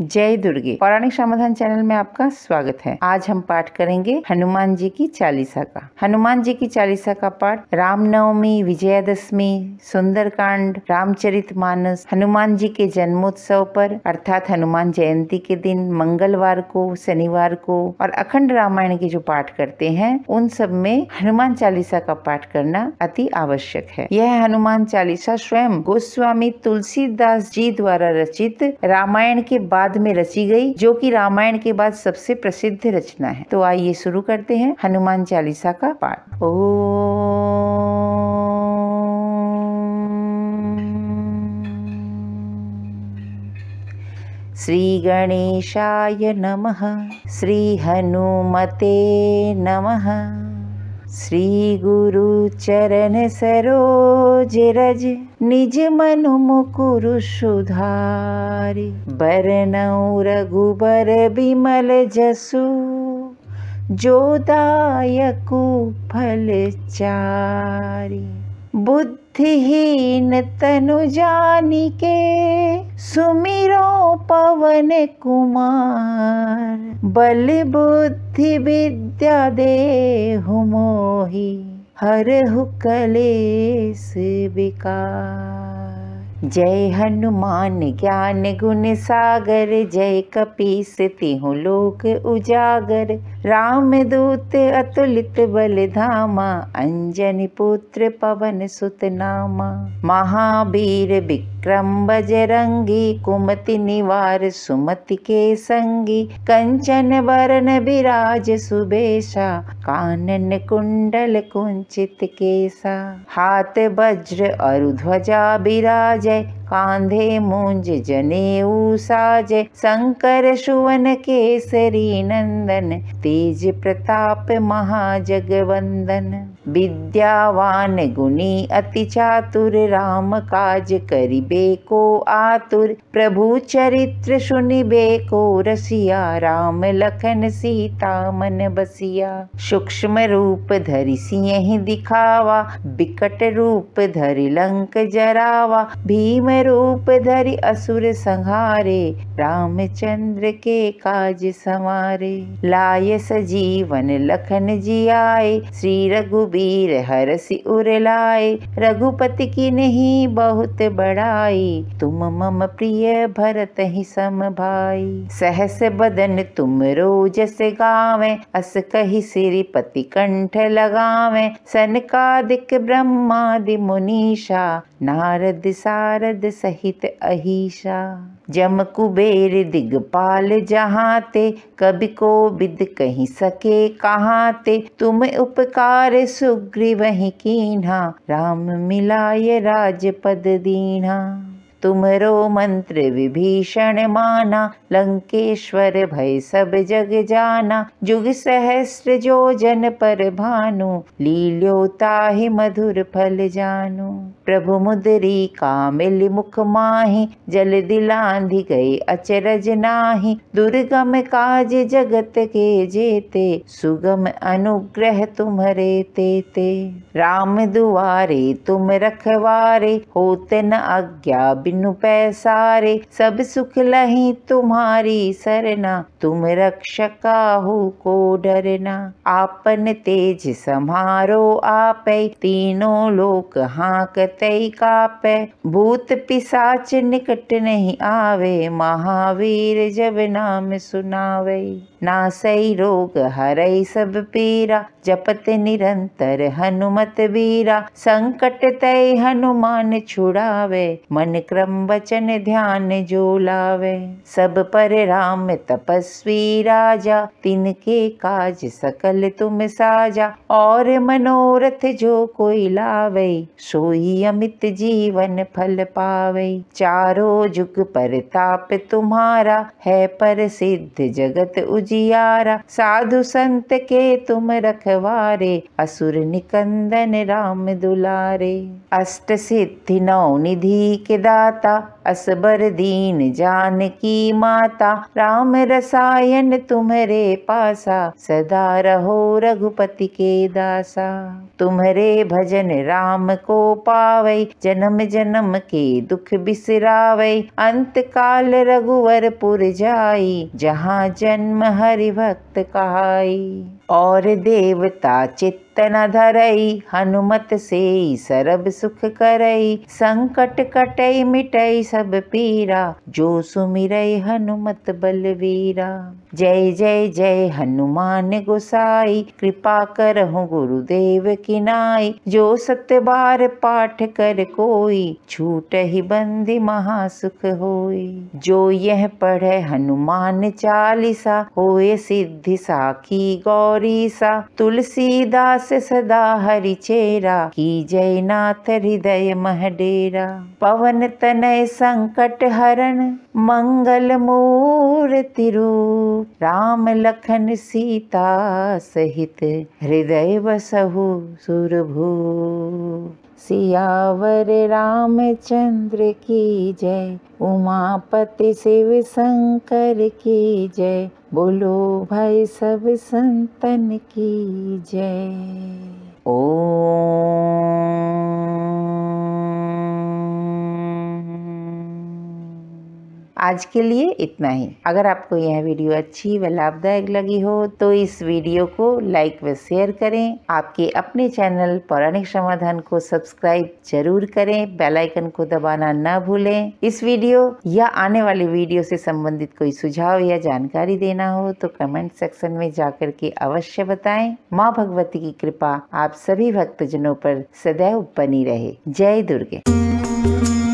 जय दुर्गे पौराणिक समाधान चैनल में आपका स्वागत है आज हम पाठ करेंगे हनुमान जी की चालीसा का हनुमान जी की चालीसा का पाठ रामनवमी विजयादशमी सुंदरकांड रामचरित मानस हनुमान जी के जन्मोत्सव पर अर्थात हनुमान जयंती के दिन मंगलवार को शनिवार को और अखंड रामायण के जो पाठ करते हैं उन सब में हनुमान चालीसा का पाठ करना अति आवश्यक है यह हनुमान चालीसा स्वयं गोस्वामी तुलसीदास जी द्वारा रचित रामायण के बाद बाद में रची गई जो कि रामायण के बाद सबसे प्रसिद्ध रचना है तो आइए शुरू करते हैं हनुमान चालीसा का पाठ ओ गणेशाय नमः हनुमते नमः श्री गुरु चरण सरोज रज निज मनु मुकुरु सुधारी रघुबर बिमल जसु फल चारि बुद्ध बुद्धिहीन तनु जानी के सुमिरो पवन कुमार बल बुद्धि विद्या देहु हर हु कलेस विकार जय हनुमान ज्ञान गुण सागर जय कपीस तिहु लोक उजागर रामदूत अतुलित बलधामा अंजनि पुत्र पवन सुतनामा महावीर बजरंगी, कुमति निवार सुमति के सङ्गी कंचन वरण विराज सुबेशा कानन कुंडल कुंचित केसा हात वज्र अरुध्वजा विराजय काधे मूज जने उसाज शङ्कर सुवन केसरी नन्दन तेज प्रताप महाजगवन्दन विद्यावान गुणी अति चातुर राम काज करिबे को आतुर प्रभु चरित्र सुनिबे को रसिया राम लखन सीता मन बसिया सूक्ष्म रूप धरि सिंह दिखावा बिकट रूप धरि लंक जरावा भीम रूप धरि असुर संहारे रामचंद्र के काज संवारे लाय सजीवन लखन जियाए श्री रघु कबीर हरस उरलाए रघुपति की नहीं बहुत बड़ाई तुम मम प्रिय भरत ही सम भाई सहस बदन तुम रोज से गावे अस कही पति कंठ लगावे दिक ब्रह्मादि मुनीषा नारद सारद सहित अहिषा जम कुबेर दिगपाल जहाँ ते कभी को बिद कहीं सके कहाँ ते तुम उपकार सु ही कीन्हा राम मिलाय राजपद दीन्हा तुमरो मंत्र विभीषण माना लंकेश्वर भय सब जग जाना जुग सहस्र जो जन पर भानु लील्योता ताहि मधुर फल जानु प्रभु मुदरी कामिल मुख माही जल दिलांधि गई अचरज नाही दुर्गम काज जगत के जेते सुगम अनुग्रह तुम्हरे तेते राम दुआरे तुम रखवारे होत न आज्ञा बिनु पैसारे सब सुख लही तुम्हारी सरना तुम रक्षकाहु को डरना आपन तेज समारो आप तीनों लोक हाकतई कापै भूत पिसाच निकट नहीं आवे महावीर जब नाम सुनावे सही रोग हरई सब पीरा जपत निरंतर हनुमत वीरा संकट तय हनुमान छुड़ावे मन क्रम वचन ध्यान जो लावे सब पर राम तपस यशस्वी राजा तिनके काज सकल तुम साजा और मनोरथ जो कोई लावे सोई अमित जीवन फल पावे चारो जुग पर ताप तुम्हारा है पर सिद्ध जगत उजियारा साधु संत के तुम रखवारे असुर निकंदन राम दुलारे अष्ट सिद्धि नौ निधि के दाता असबर दीन जान की माता राम रसायन तुम्हारे पासा सदा रहो रघुपति के दासा तुम्हारे भजन राम को पावे जन्म जन्म के दुख बिसरावै अंत काल रघुवर पुर जाई जहाँ जन्म हरि भक्त कहाई और देवता चित्त तन धरई हनुमत से सरब सुख करई संकट कटई मिटई सब पीरा जो सुमिरई हनुमत बलवीरा जय जय जय हनुमान गोसाई कृपा करहु गुरुदेव किनाई जो सत्य बार पाठ कर कोई छूट ही बंदी महा सुख होई जो यह पढ़े हनुमान चालीसा होए सिद्धि साखी गौरी सा तुलसीदास दास सदा हरिचेरा की जय नाथ हृदय मह डेरा पवन तनय संकट हरण मंगल मूर्ति रूप राम लखन सीता सहित हृदय बसहु सुरभू सियावर राम चंद्र की जय उमापति शिव शंकर की जय बोलो भाई सब संतन की जय ओम आज के लिए इतना ही अगर आपको यह वीडियो अच्छी व लाभदायक लगी हो तो इस वीडियो को लाइक व शेयर करें आपके अपने चैनल पौराणिक समाधान को सब्सक्राइब जरूर करें बेलाइकन को दबाना न भूलें इस वीडियो या आने वाली वीडियो से संबंधित कोई सुझाव या जानकारी देना हो तो कमेंट सेक्शन में जाकर के अवश्य बताए माँ भगवती की कृपा आप सभी भक्तजनों पर सदैव बनी रहे जय दुर्गे